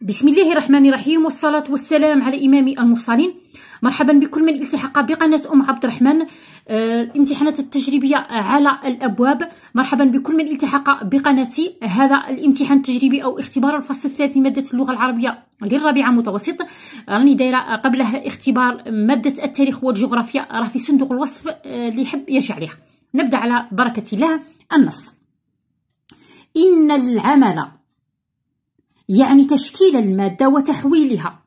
بسم الله الرحمن الرحيم والصلاة والسلام على إمام المرسلين مرحبا بكل من التحق بقناة أم عبد الرحمن الامتحانات آه، التجريبية على الأبواب مرحبا بكل من التحق بقناتي هذا الامتحان التجريبي أو اختبار الفصل الثالث مادة اللغة العربية للرابعة متوسط راني دايرة قبلها اختبار مادة التاريخ والجغرافيا راه في صندوق الوصف آه، اللي يحب يرجع ليها نبدأ على بركة الله النص إن العمل يعني تشكيل المادة وتحويلها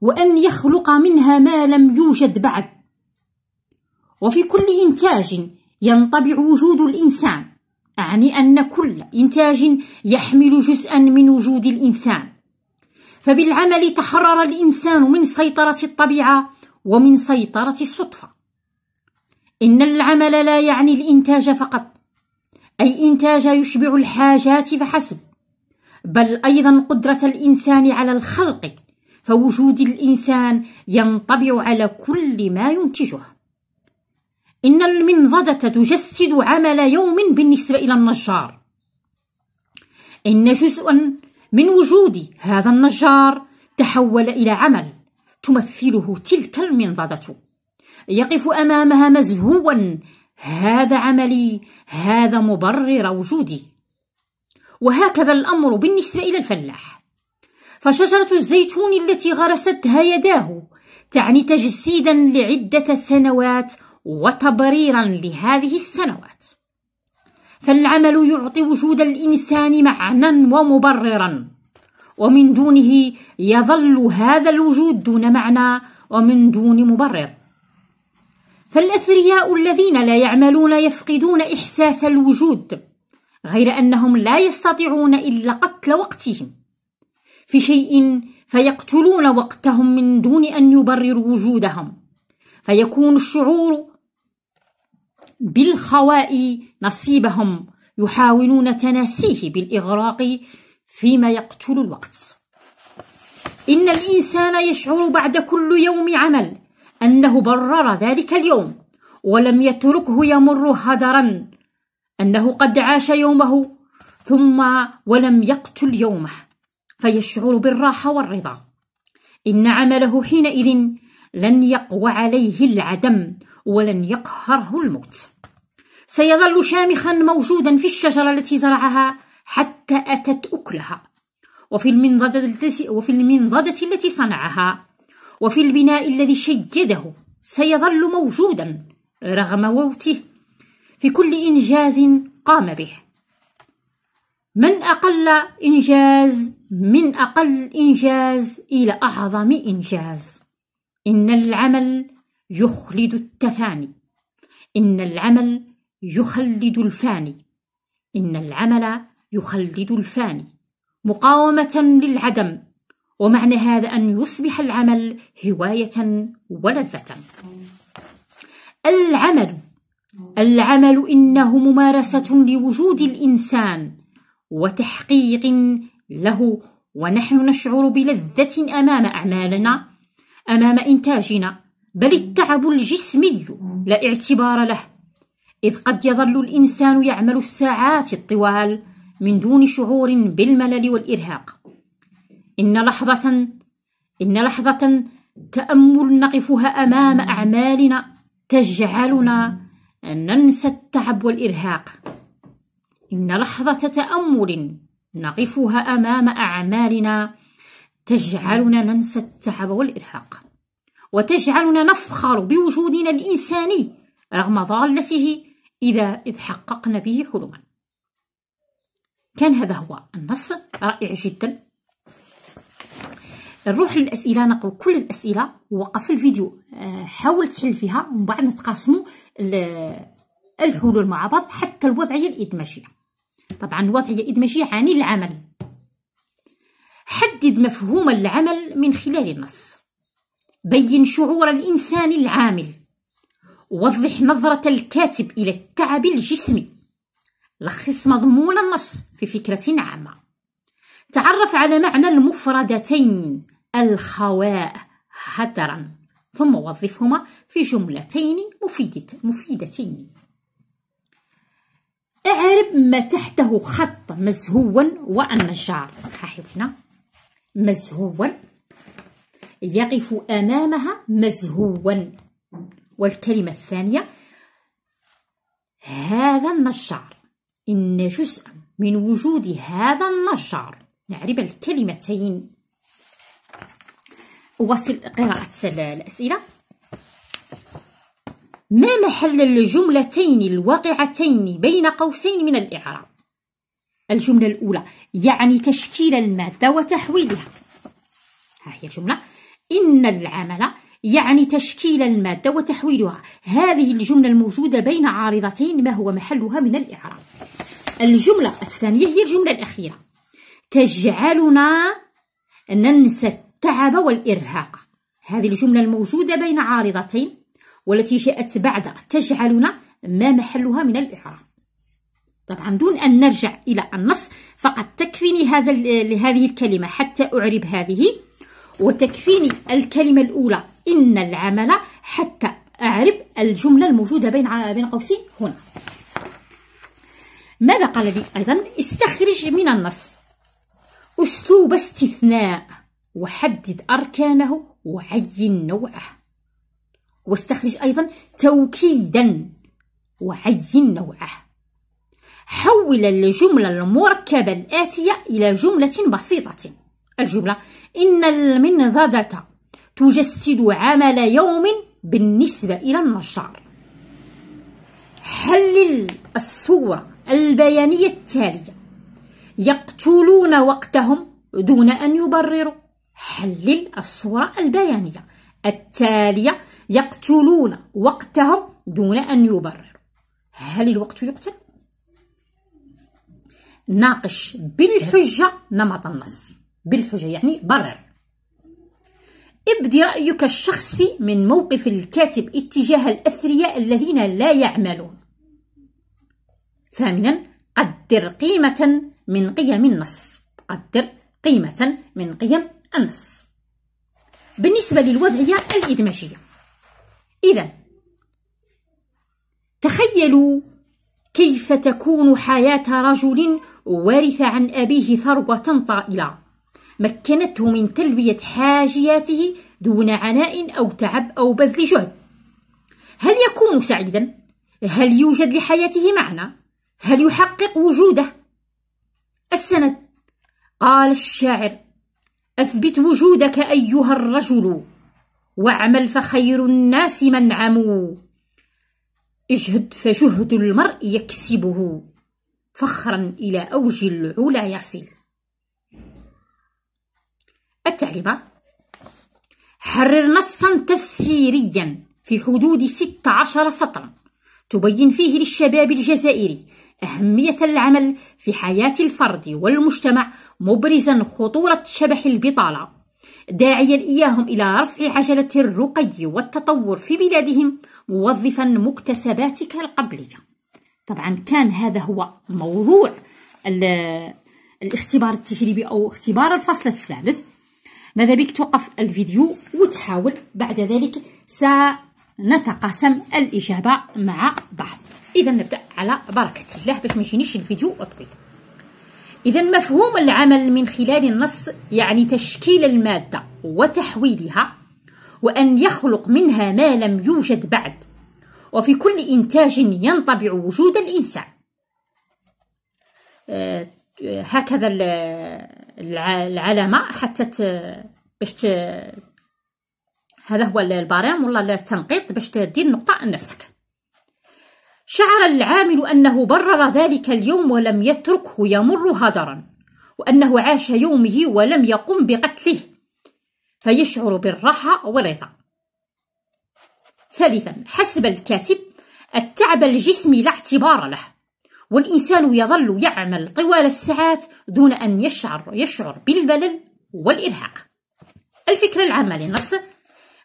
وأن يخلق منها ما لم يوجد بعد وفي كل إنتاج ينطبع وجود الإنسان أعني أن كل إنتاج يحمل جزءا من وجود الإنسان فبالعمل تحرر الإنسان من سيطرة الطبيعة ومن سيطرة الصدفة إن العمل لا يعني الإنتاج فقط أي إنتاج يشبع الحاجات فحسب بل أيضا قدرة الإنسان على الخلق فوجود الإنسان ينطبع على كل ما ينتجه إن المنضدة تجسد عمل يوم بالنسبة إلى النجار إن جزءا من وجود هذا النجار تحول إلى عمل تمثله تلك المنضدة يقف أمامها مزهوا هذا عملي هذا مبرر وجودي وهكذا الأمر بالنسبة إلى الفلاح فشجرة الزيتون التي غرستها يداه تعني تجسيدا لعدة سنوات وتبريرا لهذه السنوات فالعمل يعطي وجود الإنسان معنى ومبررا ومن دونه يظل هذا الوجود دون معنى ومن دون مبرر فالأثرياء الذين لا يعملون يفقدون إحساس الوجود غير أنهم لا يستطيعون إلا قتل وقتهم في شيء فيقتلون وقتهم من دون أن يبرروا وجودهم فيكون الشعور بالخواء نصيبهم يحاولون تناسيه بالإغراق فيما يقتل الوقت إن الإنسان يشعر بعد كل يوم عمل أنه برر ذلك اليوم ولم يتركه يمر هدرا أنه قد عاش يومه ثم ولم يقتل يومه فيشعر بالراحة والرضا إن عمله حينئذ لن يقوى عليه العدم ولن يقهره الموت سيظل شامخا موجودا في الشجرة التي زرعها حتى أتت أكلها وفي المنضدة التي, وفي المنضدة التي صنعها وفي البناء الذي شيده سيظل موجودا رغم موته في كل إنجاز قام به من أقل إنجاز من أقل إنجاز إلى أعظم إنجاز إن العمل يخلد التفاني إن العمل يخلد الفاني إن العمل يخلد الفاني مقاومة للعدم ومعنى هذا أن يصبح العمل هواية ولذة العمل العمل إنه ممارسة لوجود الإنسان وتحقيق له ونحن نشعر بلذة أمام أعمالنا أمام إنتاجنا بل التعب الجسمي لا اعتبار له إذ قد يظل الإنسان يعمل الساعات الطوال من دون شعور بالملل والإرهاق إن لحظة إن لحظة تأمل نقفها أمام أعمالنا تجعلنا أن ننسى التعب والإرهاق إن لحظة تأمل نقفها أمام أعمالنا تجعلنا ننسى التعب والإرهاق وتجعلنا نفخر بوجودنا الإنساني رغم ضالته إذا إذ حققنا به حلما كان هذا هو النص رائع جدا نروح للاسئله نقرا كل الاسئله ووقف الفيديو آه، حاول تحل فيها ومن بعد نتقاسموا الحلول مع بعض حتى الوضعيه الادماجيه طبعا الوضعيه الادماجيه عن العمل حدد مفهوم العمل من خلال النص بين شعور الانسان العامل وضح نظره الكاتب الى التعب الجسمي لخص مضمون النص في فكره عامه تعرف على معنى المفردتين الخواء هدرا ثم وظفهما في جملتين مفيدتين اعرب ما تحته خط مزهوا والنجار حفظنا مزهوا يقف أمامها مزهوا والكلمة الثانية هذا النجار إن جزء من وجود هذا النجار نعرب الكلمتين واصل قراءة الأسئلة ما محل الجملتين الواقعتين بين قوسين من الإعراب الجملة الأولى يعني تشكيل المادة وتحويلها ها هي الجملة إن العمل يعني تشكيل المادة وتحويلها هذه الجملة الموجودة بين عارضتين ما هو محلها من الإعراب الجملة الثانية هي الجملة الأخيرة تجعلنا ننسى التعب والإرهاق هذه الجملة الموجودة بين عارضتين والتي جاءت بعد تجعلنا ما محلها من الإعراب طبعا دون أن نرجع إلى النص فقد تكفيني هذا لهذه الكلمة حتى أعرب هذه وتكفيني الكلمة الأولى إن العمل حتى أعرب الجملة الموجودة بين بين قوسين هنا ماذا قال لي أيضا استخرج من النص أسلوب استثناء وحدد أركانه وعين نوعه واستخرج أيضا توكيدا وعين نوعه حول الجملة المركبة الآتية إلى جملة بسيطة الجملة إن المنضدة تجسد عمل يوم بالنسبة إلى النشار حلل الصورة البيانية التالية يقتلون وقتهم دون أن يبرروا حلل الصورة البيانية التالية يقتلون وقتهم دون أن يبرروا هل الوقت يقتل؟ ناقش بالحجة نمط النص بالحجة يعني برر ابدي رأيك الشخصي من موقف الكاتب اتجاه الأثرياء الذين لا يعملون ثامنا قدر قيمة من قيم النص قدر قيمة من قيم النص بالنسبة للوضعية الإدماجية إذا تخيلوا كيف تكون حياة رجل ورث عن أبيه ثروة طائلة مكنته من تلبية حاجياته دون عناء أو تعب أو بذل جهد هل يكون سعيدا؟ هل يوجد لحياته معنى؟ هل يحقق وجوده؟ السند قال الشاعر اثبت وجودك ايها الرجل واعمل فخير الناس من عموا اجهد فجهد المرء يكسبه فخرا الى اوج العلا يصل التعليمه حرر نصا تفسيريا في حدود 16 سطرا تبين فيه للشباب الجزائري أهمية العمل في حياة الفرد والمجتمع مبرزا خطورة شبح البطالة داعيا إياهم إلى رفع عجلة الرقي والتطور في بلادهم موظفا مكتسباتك القبلية طبعا كان هذا هو موضوع الاختبار التجريبي أو اختبار الفصل الثالث ماذا بك توقف الفيديو وتحاول بعد ذلك سنتقاسم الإجابة مع بعض اذا نبدا على بركه الله باش ما يجينيش الفيديو طويل اذا مفهوم العمل من خلال النص يعني تشكيل الماده وتحويلها وان يخلق منها ما لم يوجد بعد وفي كل انتاج ينطبع وجود الانسان آه، هكذا العلامه حتى باش هذا هو البارام ولا التنقيط باش تدير النقطه لنفسك شعر العامل أنه برر ذلك اليوم ولم يتركه يمر هدرا وأنه عاش يومه ولم يقم بقتله فيشعر بالراحة والرضا ثالثا حسب الكاتب التعب الجسمي لا اعتبار له والإنسان يظل يعمل طوال الساعات دون أن يشعر يشعر بالملل والإرهاق الفكرة العامة للنص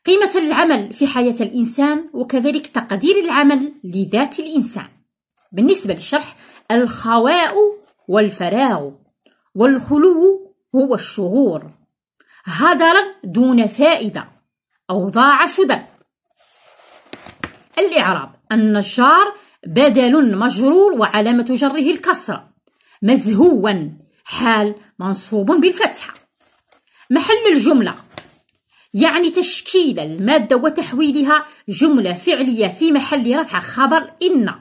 قيمة العمل في حياة الإنسان وكذلك تقدير العمل لذات الإنسان بالنسبة للشرح الخواء والفراغ والخلو هو الشغور هدرا دون فائدة أو ضاع سدى الإعراب النجار بدل مجرور وعلامة جره الكسرة مزهوا حال منصوب بالفتحة محل الجملة يعني تشكيل المادة وتحويلها جملة فعلية في محل رفع خبر إن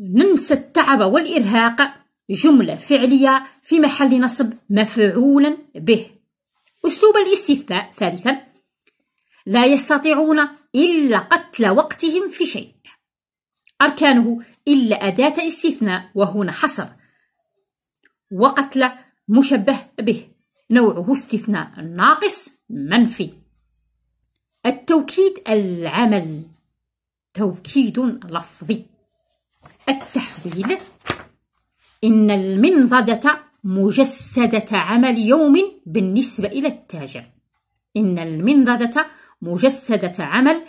ننسى التعب والإرهاق جملة فعلية في محل نصب مفعولا به أسلوب الاستفتاء ثالثا لا يستطيعون إلا قتل وقتهم في شيء أركانه إلا أداة استثناء وهنا حصر وقتل مشبه به نوعه استثناء ناقص منفي التوكيد العمل توكيد لفظي التحويل إن المنضدة مجسدة عمل يوم بالنسبة إلى التاجر إن المنضدة مجسدة عمل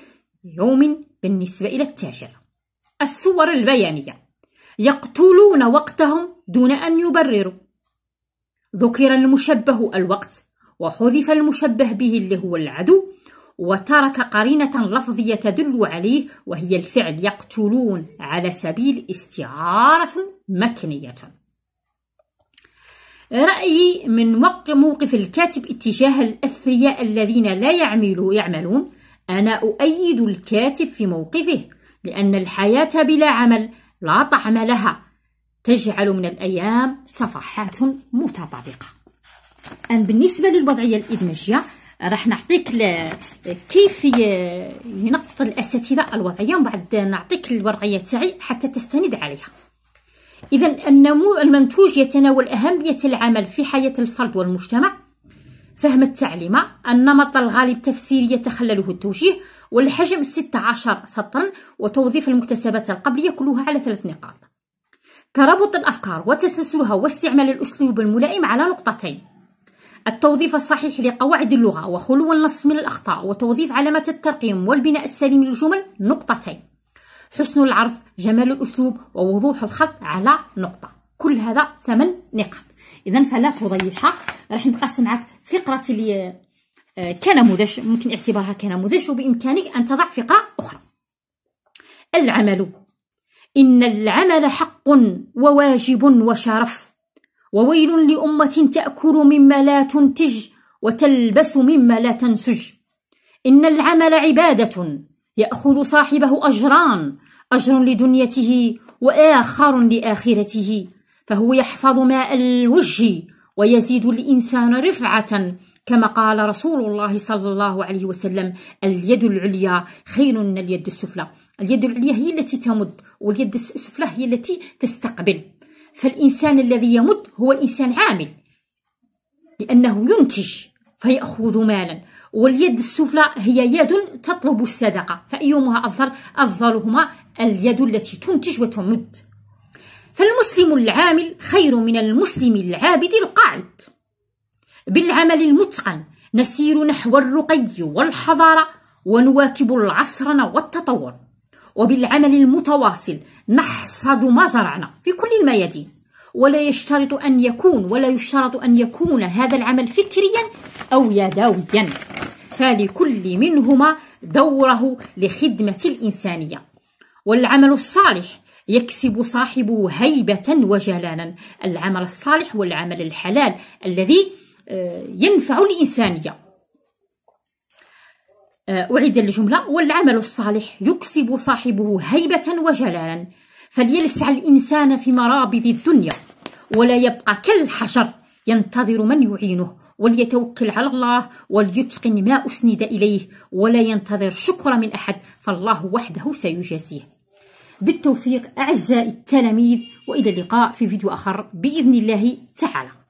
يوم بالنسبة إلى التاجر الصور البيانية يقتلون وقتهم دون أن يبرروا ذكر المشبه الوقت وحذف المشبه به اللي هو العدو وترك قرينة لفظية تدل عليه وهي الفعل يقتلون على سبيل استعارة مكنية رأيي من موقف الكاتب اتجاه الأثرياء الذين لا يعملوا يعملون أنا أؤيد الكاتب في موقفه لأن الحياة بلا عمل لا طعم لها تجعل من الأيام صفحات متطابقة أن بالنسبة للوضعية الإدمجية راح نعطيك كيف ينقط الأساتذة الوضعية ومن بعد نعطيك الوضعية تاعي حتى تستند عليها إذا النمو المنتوج يتناول أهمية العمل في حياة الفرد والمجتمع فهم التعليم النمط الغالب تفسيري يتخلله التوجيه والحجم 16 سطرا وتوظيف المكتسبات القبلية كلها على ثلاث نقاط ترابط الأفكار وتسلسلها واستعمال الأسلوب الملائم على نقطتين التوظيف الصحيح لقواعد اللغة وخلو النص من الأخطاء وتوظيف علامة الترقيم والبناء السليم للجمل نقطتين حسن العرض جمال الأسلوب ووضوح الخط على نقطة كل هذا ثمن نقاط إذا فلا تضيعها راح نتقسم معك فقرة اللي آه، كنموذج ممكن اعتبارها كنموذج وبإمكانك أن تضع فقرة أخرى العمل إن العمل حق وواجب وشرف وويل لأمة تأكل مما لا تنتج وتلبس مما لا تنسج إن العمل عبادة يأخذ صاحبه أجران أجر لدنيته وآخر لآخرته فهو يحفظ ماء الوجه ويزيد الإنسان رفعة كما قال رسول الله صلى الله عليه وسلم اليد العليا خير من اليد السفلى اليد العليا هي التي تمد واليد السفلى هي التي تستقبل فالإنسان الذي يمد هو الإنسان عامل لأنه ينتج فيأخذ مالا واليد السفلى هي يد تطلب الصدقة فأيهما أفضل أفضلهما اليد التي تنتج وتمد فالمسلم العامل خير من المسلم العابد القاعد بالعمل المتقن نسير نحو الرقي والحضارة ونواكب العصر والتطور وبالعمل المتواصل نحصد ما زرعنا في كل الميادين ولا يشترط أن يكون ولا يشترط أن يكون هذا العمل فكريا أو يدويا فلكل منهما دوره لخدمة الإنسانية والعمل الصالح يكسب صاحبه هيبة وجلالا العمل الصالح والعمل الحلال الذي آه، ينفع الإنسانية آه، أعيد الجملة والعمل الصالح يكسب صاحبه هيبة وجلالا فليلسع الإنسان في مرابض الدنيا ولا يبقى كالحجر ينتظر من يعينه وليتوكل على الله وليتقن ما أسند إليه ولا ينتظر شكر من أحد فالله وحده سيجازيه بالتوفيق أعزائي التلاميذ وإلى اللقاء في فيديو آخر بإذن الله تعالى